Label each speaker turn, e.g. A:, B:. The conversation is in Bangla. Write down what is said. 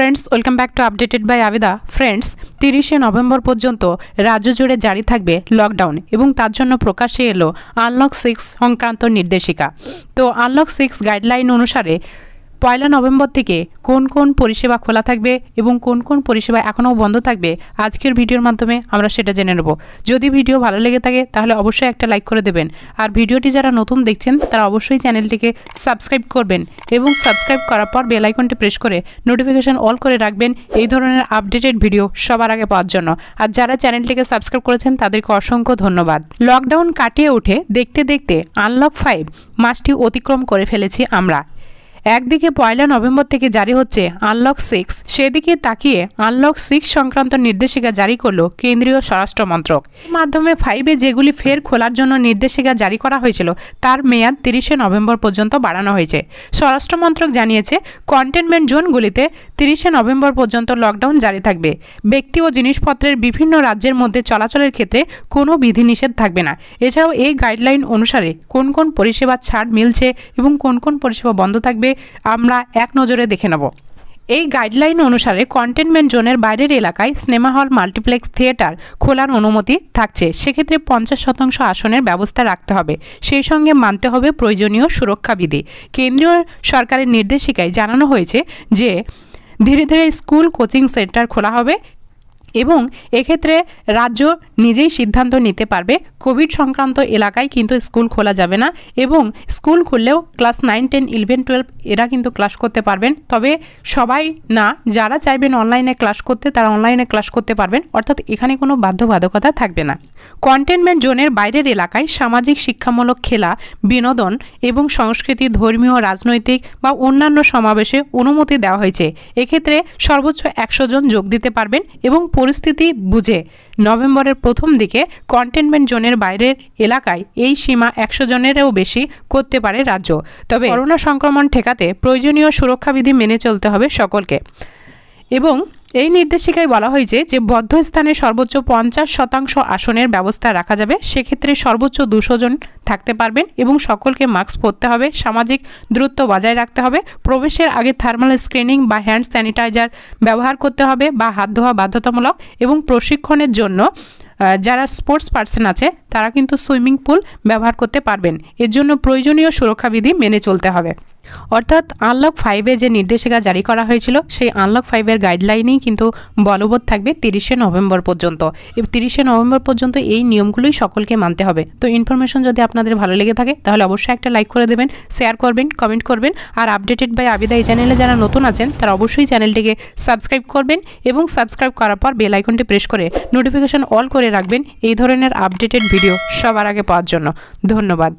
A: friends welcome back to updated by Abeda friends তিরিশে নভেম্বর পর্যন্ত রাজ্য জুড়ে জারি থাকবে লকডাউন এবং তার জন্য প্রকাশে এলো আনলক সিক্স সংক্রান্ত নির্দেশিকা তো আনলক সিক্স গাইডলাইন অনুসারে পয়লা নভেম্বর থেকে কোন কোন পরিষেবা খোলা থাকবে এবং কোন কোন পরিষেবা এখনও বন্ধ থাকবে আজকের ভিডিওর মাধ্যমে আমরা সেটা জেনে নেব যদি ভিডিও ভালো লেগে থাকে তাহলে অবশ্যই একটা লাইক করে দেবেন আর ভিডিওটি যারা নতুন দেখছেন তারা অবশ্যই চ্যানেলটিকে সাবস্ক্রাইব করবেন এবং সাবস্ক্রাইব করার পর বেলাইকনটি প্রেস করে নোটিফিকেশান অল করে রাখবেন এই ধরনের আপডেটেড ভিডিও সবার আগে পাওয়ার জন্য আর যারা চ্যানেলটিকে সাবস্ক্রাইব করেছেন তাদেরকে অসংখ্য ধন্যবাদ লকডাউন কাটিয়ে উঠে দেখতে দেখতে আনলক ফাইভ মাসটি অতিক্রম করে ফেলেছি আমরা একদিকে পয়লা নভেম্বর থেকে জারি হচ্ছে আনলক সিক্স সেদিকে তাকিয়ে আনলক সিক্স সংক্রান্ত নির্দেশিকা জারি করল কেন্দ্রীয় স্বরাষ্ট্র মন্ত্রক মাধ্যমে ফাইভে যেগুলি ফের খোলার জন্য নির্দেশিকা জারি করা হয়েছিল তার মেয়াদ তিরিশে নভেম্বর পর্যন্ত বাড়ানো হয়েছে স্বরাষ্ট্র মন্ত্রক জানিয়েছে কন্টেনমেন্ট জোনগুলিতে তিরিশে নভেম্বর পর্যন্ত লকডাউন জারি থাকবে ব্যক্তি ও জিনিসপত্রের বিভিন্ন রাজ্যের মধ্যে চলাচলের ক্ষেত্রে কোনো বিধিনিষেধ থাকবে না এছাড়াও এই গাইডলাইন অনুসারে কোন কোন পরিষেবা ছাড় মিলছে এবং কোন কোন পরিষেবা বন্ধ থাকবে আমরা এক নজরে দেখে নেব এই গাইডলাইন অনুসারে কন্টেনমেন্ট জোনের বাইরের এলাকায় সিনেমা হল মাল্টিপ্লেক্স থিয়েটার খোলার অনুমতি থাকছে সেক্ষেত্রে পঞ্চাশ শতাংশ আসনের ব্যবস্থা রাখতে হবে সেই সঙ্গে মানতে হবে প্রয়োজনীয় সুরক্ষাবিধি কেন্দ্রীয় সরকারের নির্দেশিকায় জানানো হয়েছে যে ধীরে ধীরে স্কুল কোচিং সেন্টার খোলা হবে এবং এক্ষেত্রে রাজ্য নিজেই সিদ্ধান্ত নিতে পারবে কোভিড সংক্রান্ত এলাকায় কিন্তু স্কুল খোলা যাবে না এবং স্কুল খুললেও class nine ten eleven twelve এরা কিন্তু ক্লাস করতে পারবেন তবে সবাই না যারা চাইবেন অনলাইনে ক্লাস করতে তারা অনলাইনে ক্লাস করতে পারবেন অর্থাৎ এখানে কোনো বাধ্যবাধকতা থাকবে না কন্টেনমেন্ট জোনের বাইরের এলাকায় সামাজিক শিক্ষামূলক খেলা বিনোদন এবং সংস্কৃতি ধর্মীয় রাজনৈতিক বা অন্যান্য সমাবেশে অনুমতি দেওয়া হয়েছে এক্ষেত্রে সর্বোচ্চ একশো জন যোগ দিতে পারবেন এবং পরিস্থিতি বুঝে নভেম্বরের প্রথম দিকে কন্টেনমেন্ট জোনের বাইরের এলাকায় এই সীমা একশো জনেরও বেশি করতে পারে রাজ্য তবে করোনা সংক্রমণ ঠেকাতে প্রয়োজনীয় সুরক্ষাবিধি মেনে চলতে হবে সকলকে এবং এই নির্দেশিকায় বলা হয়েছে যে বদ্ধ স্থানে সর্বোচ্চ পঞ্চাশ শতাংশ আসনের ব্যবস্থা রাখা যাবে সেক্ষেত্রে সর্বোচ্চ দুশো জন থাকতে পারবেন এবং সকলকে মাস্ক পরতে হবে সামাজিক দূরত্ব বজায় রাখতে হবে প্রবেশের আগে থার্মাল স্ক্রিনিং বা হ্যান্ড স্যানিটাইজার ব্যবহার করতে হবে বা হাত ধোয়া বাধ্যতামূলক এবং প্রশিক্ষণের জন্য যারা স্পোর্টস পার্সন আছে তারা কিন্তু সুইমিং পুল ব্যবহার করতে পারবেন এর জন্য প্রয়োজনীয় সুরক্ষাবিধি মেনে চলতে হবে অর্থাৎ আনলক ফাইভে যে নির্দেশিকা জারি করা হয়েছিল সেই আনলক ফাইভের গাইডলাইনেই কিন্তু বলবৎ থাকবে তিরিশে নভেম্বর পর্যন্ত তিরিশে নভেম্বর পর্যন্ত এই নিয়মগুলোই সকলকে মানতে হবে তো ইনফরমেশন যদি আপনাদের ভালো লেগে থাকে তাহলে অবশ্যই একটা লাইক করে দেবেন শেয়ার করবেন কমেন্ট করবেন আর আপডেটেড বাই আবিদা এই চ্যানেলে যারা নতুন আছেন তারা অবশ্যই চ্যানেলটিকে সাবস্ক্রাইব করবেন এবং সাবস্ক্রাইব করার পর বেল আইকনটি প্রেস করে নোটিফিকেশান অল করে রাখবেন এই ধরনের আপডেটেড ভিডিও ভিডিও সবার আগে পাওয়ার জন্য ধন্যবাদ